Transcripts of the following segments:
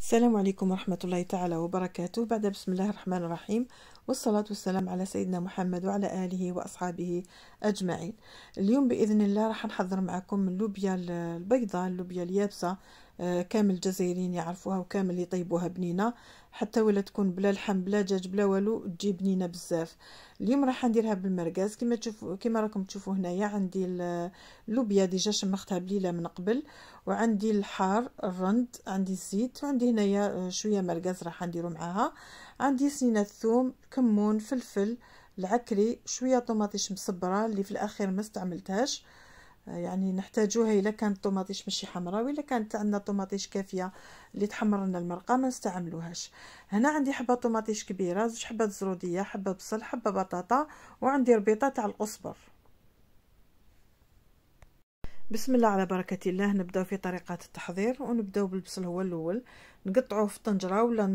السلام عليكم ورحمة الله تعالى وبركاته بعد بسم الله الرحمن الرحيم والصلاة والسلام على سيدنا محمد وعلى آله وأصحابه أجمعين اليوم بإذن الله راح نحضر معكم اللوبيا البيضاء اللوبيا اليابسة آه، كامل الجزائريين يعرفوها وكامل يطيبوها بنينة حتى ولا تكون بلا لحم بلا دجاج بلا والو تجي بنينه بزاف اليوم راح نديرها بالمرقاز كما تشوفوا كما راكم تشوفوا هنايا عندي اللوبيا ديجا شمختها بليله من قبل وعندي الحار الرند عندي الزيت وعندي هنايا آه، شويه مرقاز راح نديرو معاها عندي سنينه الثوم كمون فلفل العكري شويه طوماطيش مصبره اللي في الاخير ما استعملتهاش يعني نحتاجوها الا كانت طوماطيش ماشي حمراء ولا كانت عندنا طوماطيش كافيه اللي تحمر لنا المرقه ما نستعملوهاش هنا عندي حبه طوماطيش كبيره زوج حبات زروديه حبه بصل حبه بطاطا وعندي ربيطه تاع القصبر بسم الله على بركة الله نبداو في طريقة التحضير ونبداو بالبصل هو الاول نقطعوه في طنجرة ولا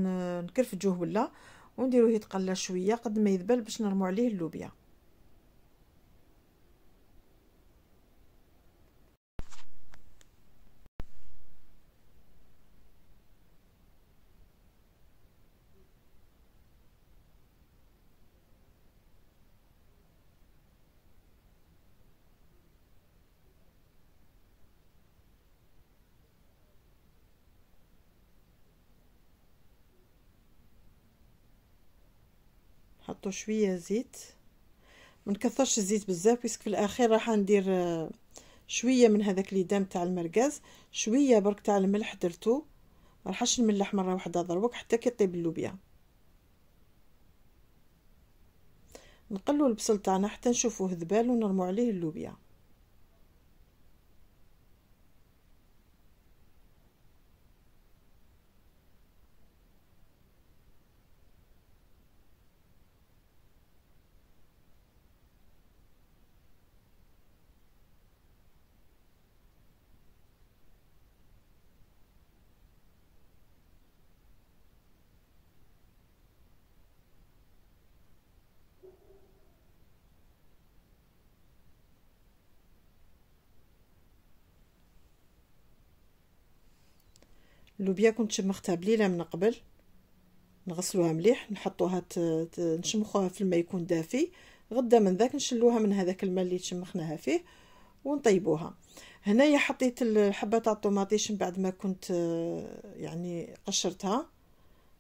نكرفجوه ولا ونديروه يتقلى شوية قد ما يذبل باش نرمو عليه اللوبيا نحطو شويه زيت ما نكثرش الزيت بزاف باسكو في الاخير راح ندير آه، شويه من هذاك اللي دام تاع المرقاز شويه برك تاع الملح درتو ما راحش نملح مره واحده ضربك حتى كي اللوبيا نقلو البصل تاعنا حتى نشوفوه ذبال ونرمو عليه اللوبيا اللوبيا كنت شمختها بليله من قبل نغسلوها مليح نحطوها ت... ت... نشمخوها في الماء يكون دافي غدا من ذاك نشلوها من هذاك الماء اللي شمخناها فيه ونطيبوها هنايا حطيت الحبه تاع الطوماطيش من بعد ما كنت آه، يعني قشرتها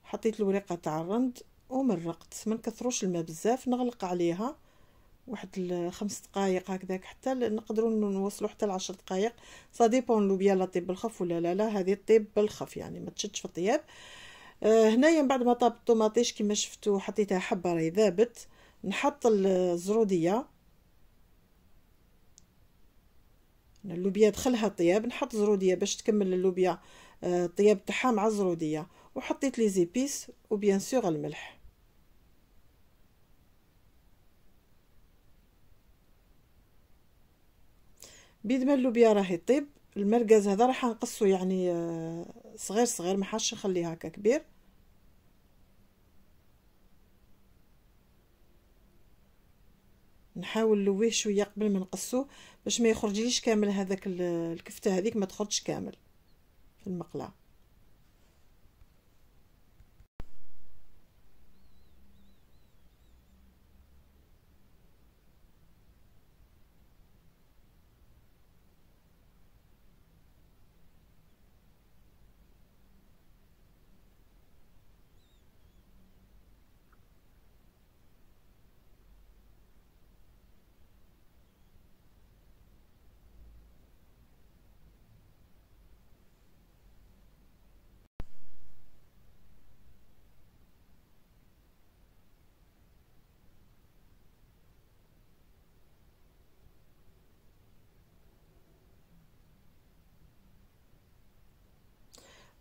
حطيت الوريقه تاع الرند ومرقت ما نكثروش الماء بزاف نغلق عليها واحد خمس دقائق هكذاك حتى نقدروا نوصلوا حتى لعشر دقائق سا ديبون لو بيان لا طيب بالخف ولا لا لا هذه طيب بالخف يعني ما تشدش في الطياب آه، هنايا من بعد ما طاب الطوماطيش كما شفتوا حطيتها حبه راهي ذابت نحط الزروديه اللوبيا دخلها طياب نحط زروديه باش تكمل اللوبيا آه، الطياب تاعها مع الزروديه وحطيت لي زيبيس وبيان سور الملح بيدملوا بيا راه يطيب المركز هذا راح نقصو يعني آه، صغير صغير ما حاش نخليه هكا كبير نحاول نلويه شويه قبل ما نقصو باش ما يخرجليش كامل هذاك الكفته هذيك ما تخرجش كامل في المقله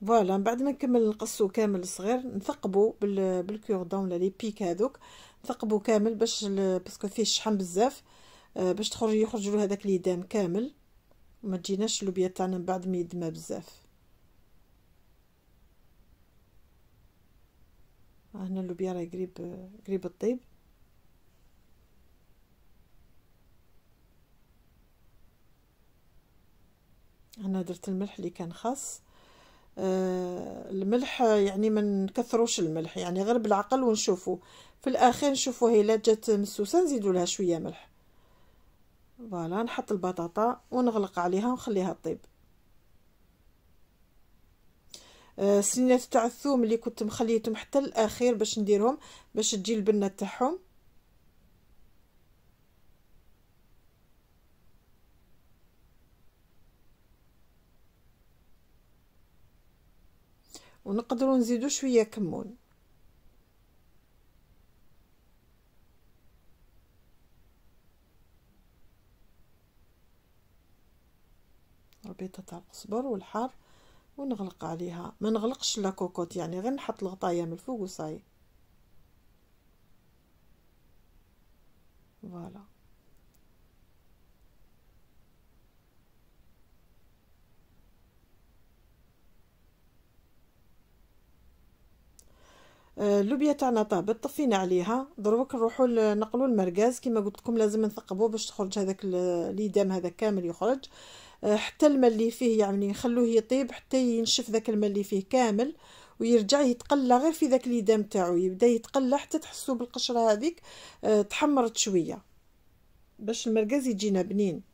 فوالا من بعد ما نكمل نقصو كامل الصغير نثقبو بال بالكوردون ولا لي بيك هذوك نثقبو كامل باش باسكو فيه الشحم بزاف آه، باش تخرج يخرج له هذاك اليدام كامل وما تجيناش اللوبيا تاعنا من بعد ما يدمى بزاف هنا اللوبيا راهي قريب قريب الطيب هنا درت الملح اللي كان خاص آه، الملح يعني ما نكثروش الملح يعني غير بالعقل ونشوفو في الاخير نشوفو هي لا جات مسوسه نزيدو لها شويه ملح فوالا نحط البطاطا ونغلق عليها ونخليها طيب السنينات آه، تاع الثوم اللي كنت مخليتهم حتى الاخير باش نديرهم باش تجي البنه تاعهم ونقدروا نزيدو شويه كمون ربيطه تاع القزبر والحار ونغلق عليها ما نغلقش لا كوكوت يعني غير نحط الغطايه من الفوق وصاي فوالا اللوبيا تاعنا طابت طفينا عليها دروك نروحوا نقلوا المرقاز كما قلت لكم لازم نثقبوه باش تخرج هذاك اليدام هذا كامل يخرج آه، حتى الماء اللي فيه يعني نخلوه يطيب حتى ينشف ذاك الماء اللي فيه كامل ويرجع يتقلى غير في ذاك اليدام تاعو يبدا يتقلى حتى تحسوا بالقشره هذيك آه، تحمرت شويه باش المرقاز يجينا بنين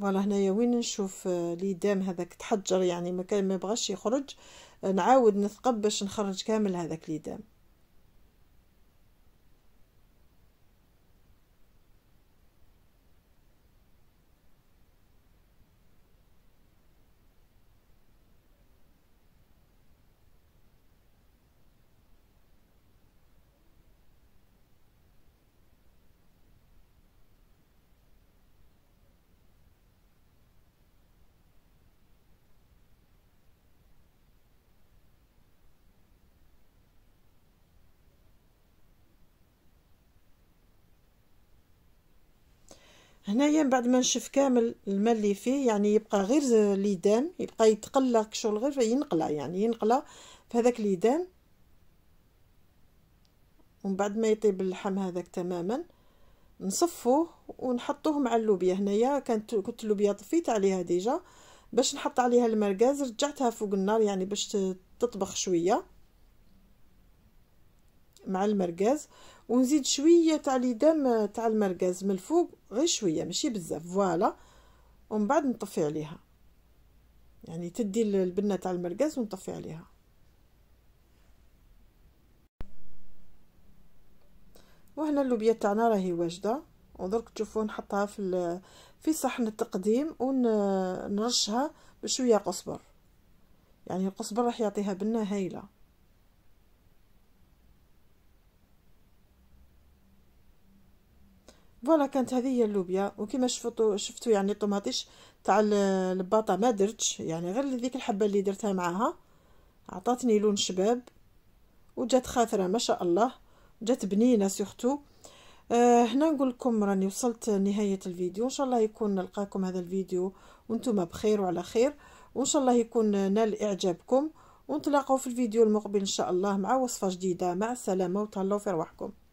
فوالا هنايا وين نشوف آه، دام هذاك تحجر يعني ما كان ما بغاش يخرج آه، نعاود نثقب باش نخرج كامل هذاك دام هنايا من بعد ما نشف كامل الماء اللي فيه يعني يبقى غير ليدان يبقى يتقلى شغل غير ينقلى يعني ينقلى في هذاك ليدان ومن بعد ما يطيب اللحم هذاك تماما نصفوه ونحطوه مع اللوبيا هنايا كانت كنت اللوبيا طفيت عليها ديجا باش نحط عليها المرقاز رجعتها فوق النار يعني باش تطبخ شويه مع المركز ونزيد شويه تاع ليدام تاع المركز من الفوق غير شويه ماشي بزاف فوالا ومن بعد نطفي عليها يعني تدي البنه تاع المركز ونطفي عليها وهنا اللوبيا تاعنا راهي واجده ودرك تشوفوا نحطها في في صحن التقديم ونرشها بشويه قصبر يعني القصبر راح يعطيها بنه هايله فوالا كانت هذه هي اللوبيا وكما شفتوا شفتوا يعني الطوماطيش تاع الباطا ما درتش يعني غير ذيك الحبه اللي درتها معاها عطاتني لون شباب وجات خاثره ما شاء الله جات بنينه سورتو آه هنا نقول لكم راني وصلت نهايه الفيديو ان شاء الله يكون نلقاكم هذا الفيديو وانتم بخير وعلى خير وان شاء الله يكون نال اعجابكم ونتلاقاو في الفيديو المقبل ان شاء الله مع وصفه جديده مع السلامه وتهلاو في رواحكم